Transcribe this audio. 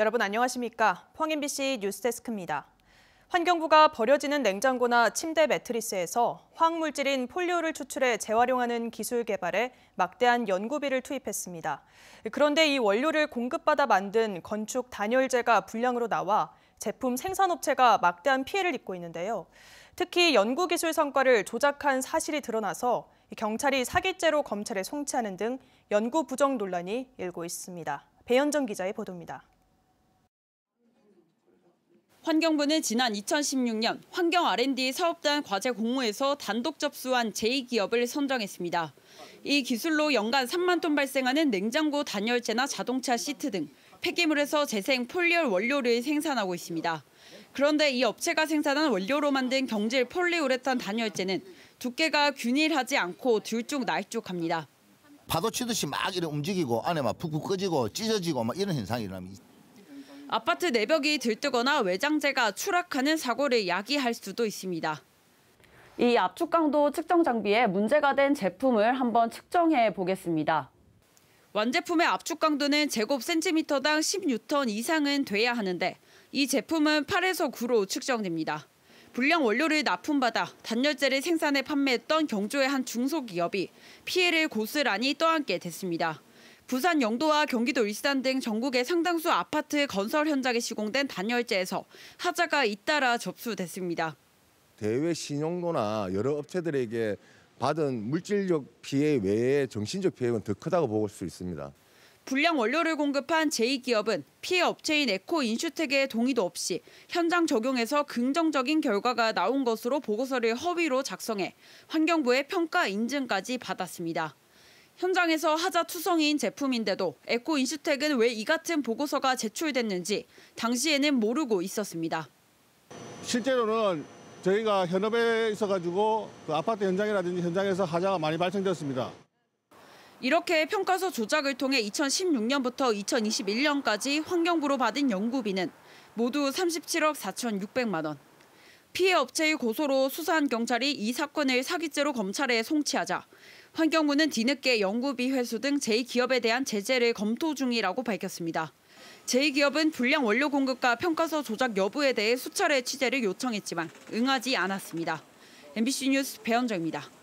여러분 안녕하십니까? 황인BC 뉴스데스크입니다. 환경부가 버려지는 냉장고나 침대 매트리스에서 화학물질인 폴리오를 추출해 재활용하는 기술 개발에 막대한 연구비를 투입했습니다. 그런데 이 원료를 공급받아 만든 건축 단열재가 불량으로 나와 제품 생산업체가 막대한 피해를 입고 있는데요. 특히 연구기술 성과를 조작한 사실이 드러나서 경찰이 사기죄로 검찰에 송치하는 등 연구 부정 논란이 일고 있습니다. 배현정 기자의 보도입니다. 환경부는 지난 2016년 환경 R&D 사업단 과제 공모에서 단독 접수한 제2기업을 선정했습니다. 이 기술로 연간 3만 톤 발생하는 냉장고 단열재나 자동차 시트 등 폐기물에서 재생 폴리올 원료를 생산하고 있습니다. 그런데 이 업체가 생산한 원료로 만든 경질 폴리우레탄 단열재는 두께가 균일하지 않고 들쭉날쭉합니다. 파도 치듯이 막이렇게 움직이고 안에 막 푹푹 꺼지고 찢어지고 막 이런 현상이 일어납니다. 아파트 내벽이 들뜨거나 외장재가 추락하는 사고를 야기할 수도 있습니다. 이 압축 강도 측정 장비에 문제가 된 제품을 한번 측정해 보겠습니다. 완제품의 압축 강도는 제곱 센티미터당 1 0뉴 이상은 돼야 하는데 이 제품은 8에서 9로 측정됩니다. 불량 원료를 납품받아 단열재를 생산해 판매했던 경주의 한 중소기업이 피해를 고스란히 떠안게 됐습니다. 부산 영도와 경기도 일산 등 전국의 상당수 아파트 건설 현장에 시공된 단열재에서 하자가 잇따라 접수됐습니다. 대외 신용도나 여러 업체들에게 받은 물질적 피해 외에 정신적 피해는 더 크다고 볼 수 있습니다. 불량 원료를 공급한 제2기업은 피해 업체인 에코 인슈텍의 동의도 없이 현장 적용에서 긍정적인 결과가 나온 것으로 보고서를 허위로 작성해 환경부의 평가 인증까지 받았습니다. 현장에서 하자 투성이인 제품인데도 에코 인슈텍은왜 이 같은 보고서가 제출됐는지 당시에는 모르고 있었습니다. 실제로는 저희가 현업에 있어가지고 그 아파트 현장이라든지 현장에서 하자가 많이 발생되었습니다. 이렇게 평가서 조작을 통해 2016년부터 2021년까지 환경부로 받은 연구비는 모두 37억 4,600만 원. 피해 업체의 고소로 수사한 경찰이 이 사건을 사기죄로 검찰에 송치하자 환경부는 뒤늦게 연구비 회수 등 제2기업에 대한 제재를 검토 중이라고 밝혔습니다. 제2기업은 불량 원료 공급과 평가서 조작 여부에 대해 수차례 취재를 요청했지만 응하지 않았습니다. MBC 뉴스 배현정입니다.